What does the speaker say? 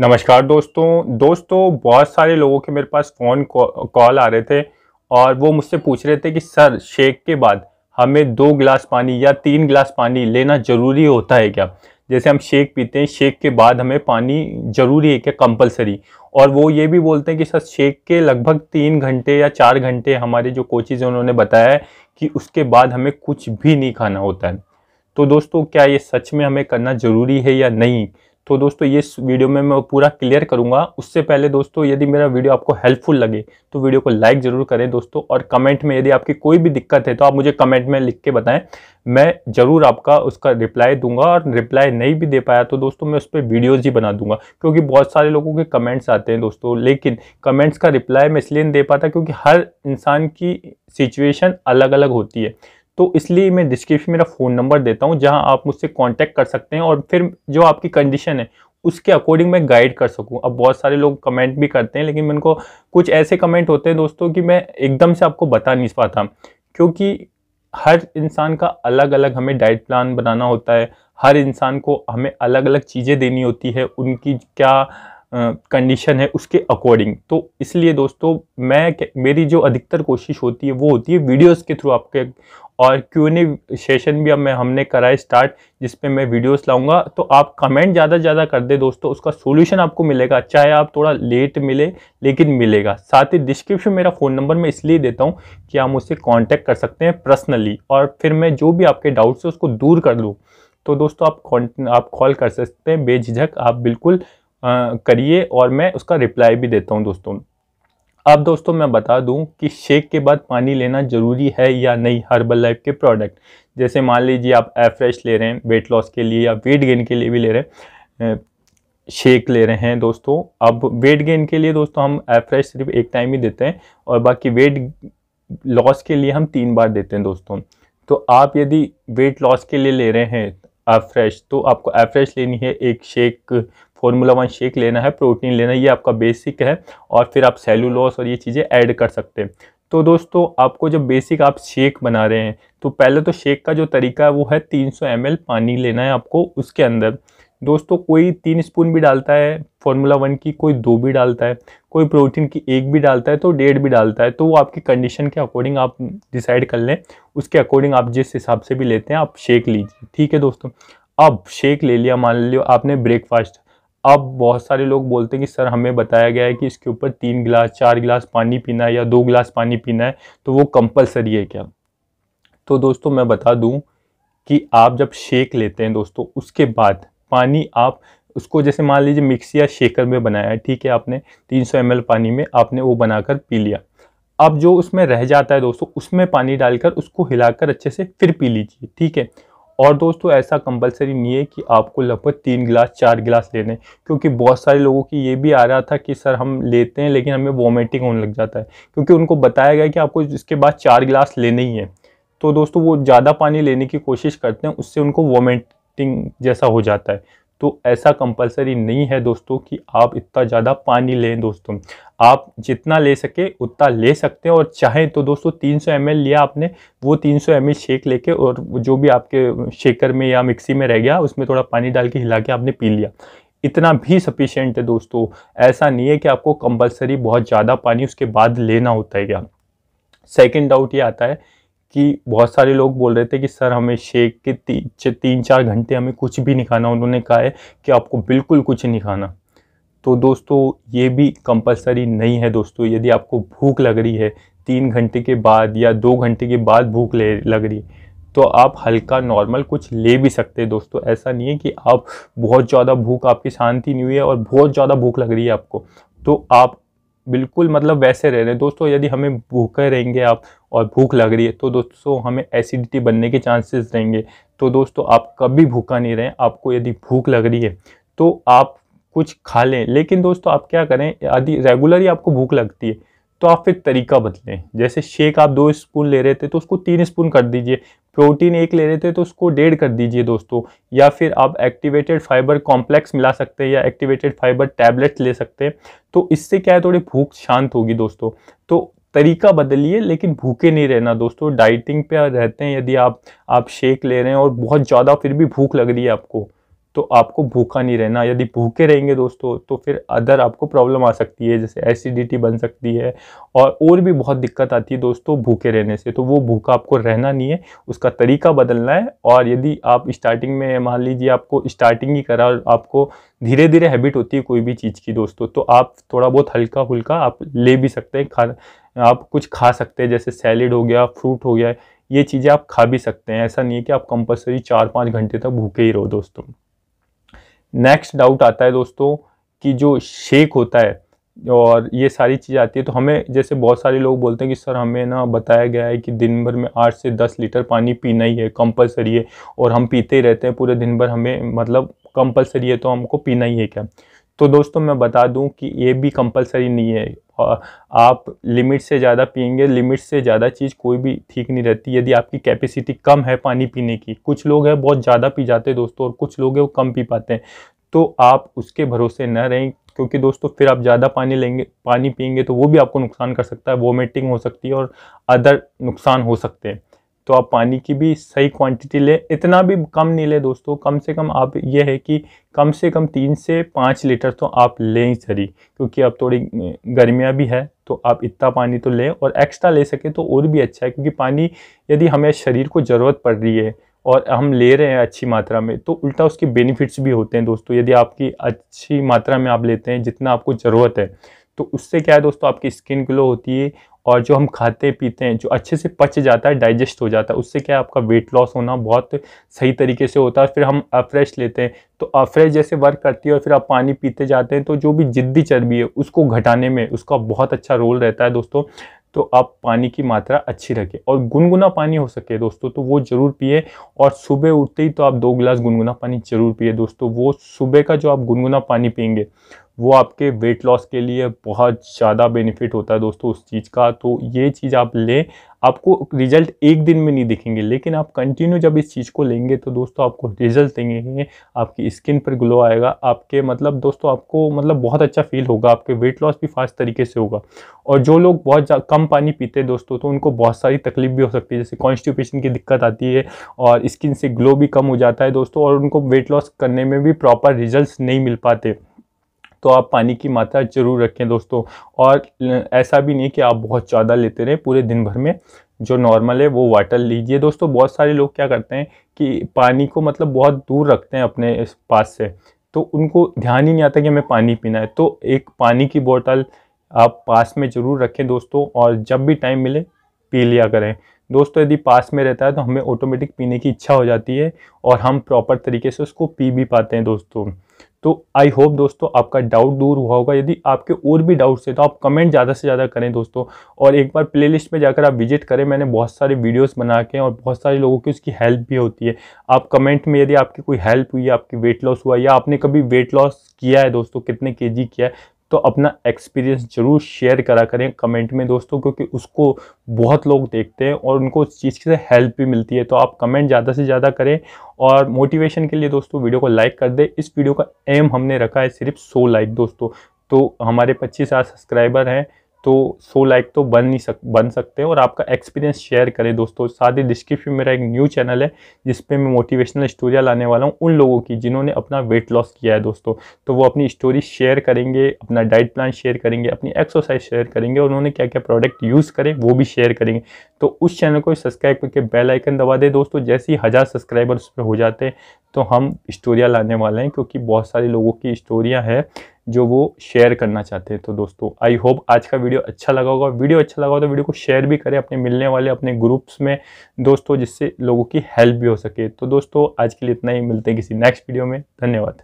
नमस्कार दोस्तों दोस्तों बहुत सारे लोगों के मेरे पास फ़ोन कॉल आ रहे थे और वो मुझसे पूछ रहे थे कि सर शेक के बाद हमें दो गिलास पानी या तीन गिलास पानी लेना ज़रूरी होता है क्या जैसे हम शेक पीते हैं शेक के बाद हमें पानी ज़रूरी है क्या कंपलसरी और वो ये भी बोलते हैं कि सर शेक के लगभग तीन घंटे या चार घंटे हमारे जो कोचिज़ हैं उन्होंने बताया है कि उसके बाद हमें कुछ भी नहीं खाना होता है तो दोस्तों क्या ये सच में हमें करना ज़रूरी है या नहीं तो दोस्तों ये वीडियो में मैं पूरा क्लियर करूंगा उससे पहले दोस्तों यदि मेरा वीडियो आपको हेल्पफुल लगे तो वीडियो को लाइक ज़रूर करें दोस्तों और कमेंट में यदि आपकी कोई भी दिक्कत है तो आप मुझे कमेंट में लिख के बताएं मैं ज़रूर आपका उसका रिप्लाई दूंगा और रिप्लाई नहीं भी दे पाया तो दोस्तों मैं उस पर वीडियोज़ ही बना दूंगा क्योंकि बहुत सारे लोगों के कमेंट्स आते हैं दोस्तों लेकिन कमेंट्स का रिप्लाई मैं इसलिए नहीं दे पाता क्योंकि हर इंसान की सिचुएशन अलग अलग होती है तो इसलिए मैं डिस्क्रिप्शन मेरा फ़ोन नंबर देता हूँ जहाँ आप मुझसे कांटेक्ट कर सकते हैं और फिर जो आपकी कंडीशन है उसके अकॉर्डिंग मैं गाइड कर सकूं अब बहुत सारे लोग कमेंट भी करते हैं लेकिन मैं उनको कुछ ऐसे कमेंट होते हैं दोस्तों कि मैं एकदम से आपको बता नहीं पाता क्योंकि हर इंसान का अलग अलग हमें डाइट प्लान बनाना होता है हर इंसान को हमें अलग अलग चीज़ें देनी होती है उनकी क्या कंडीशन है उसके अकॉर्डिंग तो इसलिए दोस्तों मैं मेरी जो अधिकतर कोशिश होती है वो होती है वीडियोस के थ्रू आपके और क्यों सेशन भी अब मैं हमने करा है स्टार्ट जिसपे मैं वीडियोस लाऊंगा तो आप कमेंट ज़्यादा से ज़्यादा कर दे दोस्तों उसका सोल्यूशन आपको मिलेगा चाहे आप थोड़ा लेट मिले लेकिन मिलेगा साथ ही डिस्क्रिप्शन मेरा फ़ोन नंबर मैं इसलिए देता हूँ कि आप मुझसे कॉन्टैक्ट कर सकते हैं पर्सनली और फिर मैं जो भी आपके डाउट्स है उसको दूर कर लूँ तो दोस्तों आप आप कॉल कर सकते हैं बेझिझक आप बिल्कुल करिए और मैं उसका रिप्लाई भी देता हूँ दोस्तों अब दोस्तों मैं बता दूं कि शेक के बाद पानी लेना ज़रूरी है या नहीं हर्बल लाइफ के प्रोडक्ट जैसे मान लीजिए आप एफ्रेश ले रहे हैं वेट लॉस के लिए या वेट गेन के लिए भी ले रहे हैं शेक ले रहे हैं दोस्तों अब वेट गेन के लिए दोस्तों हम एफ्रेश सिर्फ एक टाइम ही देते हैं और बाकी वेट लॉस के लिए हम तीन बार देते हैं दोस्तों तो आप यदि वेट लॉस के लिए ले रहे हैं एफ्रेश तो आपको एफ्रेश लेनी है एक शेक फॉर्मूला वन शेक लेना है प्रोटीन लेना है ये आपका बेसिक है और फिर आप सेलुलोस और ये चीज़ें ऐड कर सकते हैं तो दोस्तों आपको जब बेसिक आप शेक बना रहे हैं तो पहले तो शेक का जो तरीका है वो है 300 सौ पानी लेना है आपको उसके अंदर दोस्तों कोई तीन स्पून भी डालता है फॉर्मूला वन की कोई दो भी डालता है कोई प्रोटीन की एक भी डालता है तो डेढ़ भी डालता है तो वो आपकी कंडीशन के अकॉर्डिंग आप डिसाइड कर लें उसके अकॉर्डिंग आप जिस हिसाब से भी लेते हैं आप शेक लीजिए ठीक है दोस्तों अब शेक ले लिया मान लियो आपने ब्रेकफास्ट अब बहुत सारे लोग बोलते हैं कि सर हमें बताया गया है कि इसके ऊपर तीन गिलास चार गिलास पानी पीना है या दो गिलास पानी पीना है तो वो कंपलसरी है क्या तो दोस्तों मैं बता दूं कि आप जब शेक लेते हैं दोस्तों उसके बाद पानी आप उसको जैसे मान लीजिए मिक्सी या शेकर में बनाया है ठीक है आपने तीन सौ पानी में आपने वो बनाकर पी लिया अब जो उसमें रह जाता है दोस्तों उसमें पानी डालकर उसको हिलाकर अच्छे से फिर पी लीजिए ठीक है और दोस्तों ऐसा कंपलसरी नहीं है कि आपको लगभग तीन गिलास चार गिलास लेने क्योंकि बहुत सारे लोगों की ये भी आ रहा था कि सर हम लेते हैं लेकिन हमें वॉमिटिंग होने लग जाता है क्योंकि उनको बताया गया कि आपको इसके बाद चार गिलास लेने ही है तो दोस्तों वो ज़्यादा पानी लेने की कोशिश करते हैं उससे उनको वॉमिटिंग जैसा हो जाता है तो ऐसा कंपलसरी नहीं है दोस्तों कि आप इतना ज़्यादा पानी लें दोस्तों आप जितना ले सके उतना ले सकते हैं और चाहें तो दोस्तों 300 सौ लिया आपने वो 300 सौ शेक लेके और जो भी आपके शेकर में या मिक्सी में रह गया उसमें थोड़ा पानी डाल के हिला के आपने पी लिया इतना भी सफिशेंट है दोस्तों ऐसा नहीं है कि आपको कंपलसरी बहुत ज़्यादा पानी उसके बाद लेना होता है क्या सेकेंड डाउट ये आता है कि बहुत सारे लोग बोल रहे थे कि सर हमें शेक के ती, तीन चार घंटे हमें कुछ भी नहीं खाना उन्होंने कहा है कि आपको बिल्कुल कुछ नहीं खाना तो दोस्तों ये भी कंपलसरी नहीं है दोस्तों यदि आपको भूख लग रही है तीन घंटे के बाद या दो घंटे के बाद भूख ले लग रही है तो आप हल्का नॉर्मल कुछ ले भी सकते हैं दोस्तों ऐसा नहीं है कि आप बहुत ज़्यादा भूख आपकी शांति नहीं हुई है और बहुत ज़्यादा भूख लग रही है आपको तो आप बिल्कुल मतलब वैसे रह रहे हैं दोस्तों यदि हमें भूखे रहेंगे आप और भूख लग रही है तो दोस्तों हमें एसिडिटी बनने के चांसेस रहेंगे तो दोस्तों आप कभी भूखा नहीं रहें आपको यदि भूख लग रही है तो आप कुछ खा लें लेकिन दोस्तों आप क्या करें यदि रेगुलर ही आपको भूख लगती है तो आप फिर तरीका बदलें जैसे शेक आप दो स्पून ले रहे थे तो उसको तीन स्पून कर दीजिए प्रोटीन एक ले रहे थे तो उसको डेढ़ कर दीजिए दोस्तों या फिर आप एक्टिवेटेड फाइबर कॉम्प्लेक्स मिला सकते हैं या एक्टिवेटेड फाइबर टैबलेट्स ले सकते हैं तो इससे क्या है थोड़ी भूख शांत होगी दोस्तों तो तरीका बदलिए लेकिन भूखे नहीं रहना दोस्तों डाइटिंग पे रहते हैं यदि आप आप शेक ले रहे हैं और बहुत ज़्यादा फिर भी भूख लग रही है आपको तो आपको भूखा नहीं रहना यदि भूखे रहेंगे दोस्तों तो फिर अदर आपको प्रॉब्लम आ सकती है जैसे एसिडिटी बन सकती है और और भी बहुत दिक्कत आती है दोस्तों भूखे रहने से तो वो भूखा आपको रहना नहीं है उसका तरीका बदलना है और यदि आप स्टार्टिंग में मान लीजिए आपको स्टार्टिंग ही करा और आपको धीरे धीरे हैबिट होती है कोई भी चीज़ की दोस्तों तो आप थोड़ा बहुत हल्का फुल्का आप ले भी सकते हैं खाना आप कुछ खा सकते हैं जैसे सैलेड हो गया फ्रूट हो गया ये चीज़ें आप खा भी सकते हैं ऐसा नहीं है कि आप कंपलसरी चार पाँच घंटे तक भूखे ही रहो दोस्तों नेक्स्ट डाउट आता है दोस्तों कि जो शेक होता है और ये सारी चीज़ आती है तो हमें जैसे बहुत सारे लोग बोलते हैं कि सर हमें ना बताया गया है कि दिन भर में आठ से दस लीटर पानी पीना ही है कंपलसरी है और हम पीते ही रहते हैं पूरे दिन भर हमें मतलब कंपलसरी है तो हमको पीना ही है क्या तो दोस्तों मैं बता दूं कि ये भी कंपलसरी नहीं है आप लिमिट से ज़्यादा पियेंगे लिमिट से ज़्यादा चीज़ कोई भी ठीक नहीं रहती यदि आपकी कैपेसिटी कम है पानी पीने की कुछ लोग हैं बहुत ज़्यादा पी जाते हैं दोस्तों और कुछ लोग हैं वो कम पी पाते हैं तो आप उसके भरोसे न रहें क्योंकि दोस्तों फिर आप ज़्यादा पानी लेंगे पानी पियेंगे तो वो भी आपको नुकसान कर सकता है वोमिटिंग हो सकती है और अदर नुकसान हो सकते हैं तो आप पानी की भी सही क्वांटिटी लें इतना भी कम नहीं लें दोस्तों कम से कम आप ये है कि कम से कम तीन से पाँच लीटर तो आप लें ही क्योंकि अब थोड़ी गर्मियाँ भी है तो आप इतना पानी तो लें और एक्स्ट्रा ले सकें तो और भी अच्छा है क्योंकि पानी यदि हमें शरीर को ज़रूरत पड़ रही है और हम ले रहे हैं अच्छी मात्रा में तो उल्टा उसके बेनिफिट्स भी होते हैं दोस्तों यदि आपकी अच्छी मात्रा में आप लेते हैं जितना आपको ज़रूरत है तो उससे क्या है दोस्तों आपकी स्किन ग्लो होती है और जो हम खाते पीते हैं जो अच्छे से पच जाता है डाइजेस्ट हो जाता है उससे क्या है आपका वेट लॉस होना बहुत सही तरीके से होता है फिर हम अफ्रेश लेते हैं तो अफ्रेश जैसे वर्क करती है और फिर आप पानी पीते जाते हैं तो जो भी जिद्दी चर्बी है उसको घटाने में उसका बहुत अच्छा रोल रहता है दोस्तों तो आप पानी की मात्रा अच्छी रखें और गुनगुना पानी हो सके दोस्तों तो वो ज़रूर पिए और सुबह उठते ही तो आप दो गिलास गुनगुना पानी ज़रूर पिए दोस्तों वो सुबह का जो आप गुनगुना पानी पियेंगे वो आपके वेट लॉस के लिए बहुत ज़्यादा बेनिफिट होता है दोस्तों उस चीज़ का तो ये चीज़ आप लें आपको रिजल्ट एक दिन में नहीं दिखेंगे लेकिन आप कंटिन्यू जब इस चीज़ को लेंगे तो दोस्तों आपको रिजल्ट देंगे आपकी स्किन पर ग्लो आएगा आपके मतलब दोस्तों आपको मतलब बहुत अच्छा फील होगा आपके वेट लॉस भी फास्ट तरीके से होगा और जो लोग बहुत कम पानी पीते हैं दोस्तों तो उनको बहुत सारी तकलीफ भी हो सकती है जैसे कॉन्स्टिपेशन की दिक्कत आती है और स्किन से ग्लो भी कम हो जाता है दोस्तों और उनको वेट लॉस करने में भी प्रॉपर रिजल्ट नहीं मिल पाते तो आप पानी की मात्रा ज़रूर रखें दोस्तों और ऐसा भी नहीं कि आप बहुत ज़्यादा लेते रहें पूरे दिन भर में जो नॉर्मल है वो वाटर लीजिए दोस्तों बहुत सारे लोग क्या करते हैं कि पानी को मतलब बहुत दूर रखते हैं अपने इस पास से तो उनको ध्यान ही नहीं आता कि हमें पानी पीना है तो एक पानी की बोतल आप पास में ज़रूर रखें दोस्तों और जब भी टाइम मिले पी लिया करें दोस्तों यदि पास में रहता है तो हमें ऑटोमेटिक पीने की इच्छा हो जाती है और हम प्रॉपर तरीके से उसको पी भी पाते हैं दोस्तों तो आई होप दोस्तों आपका डाउट दूर हुआ होगा यदि आपके और भी डाउट्स हैं तो आप कमेंट ज़्यादा से ज़्यादा करें दोस्तों और एक बार प्लेलिस्ट में जाकर आप विजिट करें मैंने बहुत सारे वीडियोस बना के और बहुत सारे लोगों की उसकी हेल्प भी होती है आप कमेंट में यदि आपकी कोई हेल्प हुई आपकी वेट लॉस हुआ या आपने कभी वेट लॉस किया है दोस्तों कितने के किया है तो अपना एक्सपीरियंस जरूर शेयर करा करें कमेंट में दोस्तों क्योंकि उसको बहुत लोग देखते हैं और उनको उस चीज़ से हेल्प भी मिलती है तो आप कमेंट ज़्यादा से ज़्यादा करें और मोटिवेशन के लिए दोस्तों वीडियो को लाइक कर दें इस वीडियो का एम हमने रखा है सिर्फ सो लाइक दोस्तों तो हमारे पच्चीस हज़ार सब्सक्राइबर हैं तो सो लाइक तो बन नहीं सक बन सकते और आपका एक्सपीरियंस शेयर करें दोस्तों साथ ही डिस्क्रिप्शन मेरा एक न्यू चैनल है जिसपे मैं मोटिवेशनल स्टोरियाँ लाने वाला हूँ उन लोगों की जिन्होंने अपना वेट लॉस किया है दोस्तों तो वो अपनी स्टोरी शेयर करेंगे अपना डाइट प्लान शेयर करेंगे अपनी एक्सरसाइज शेयर करेंगे और उन्होंने क्या क्या प्रोडक्ट यूज़ करें वो भी शेयर करेंगे तो उस चैनल को सब्सक्राइब करके बेल आइकन दबा दें दोस्तों जैसे ही हज़ार सब्सक्राइबर उस पर हो जाते हैं तो हम स्टोरियाँ लाने वाले हैं क्योंकि बहुत सारे लोगों की स्टोरियाँ हैं जो वो शेयर करना चाहते हैं तो दोस्तों आई होप आज का वीडियो अच्छा लगा होगा वीडियो अच्छा लगा हो तो वीडियो को शेयर भी करें अपने मिलने वाले अपने ग्रुप्स में दोस्तों जिससे लोगों की हेल्प भी हो सके तो दोस्तों आज के लिए इतना ही मिलते हैं किसी नेक्स्ट वीडियो में धन्यवाद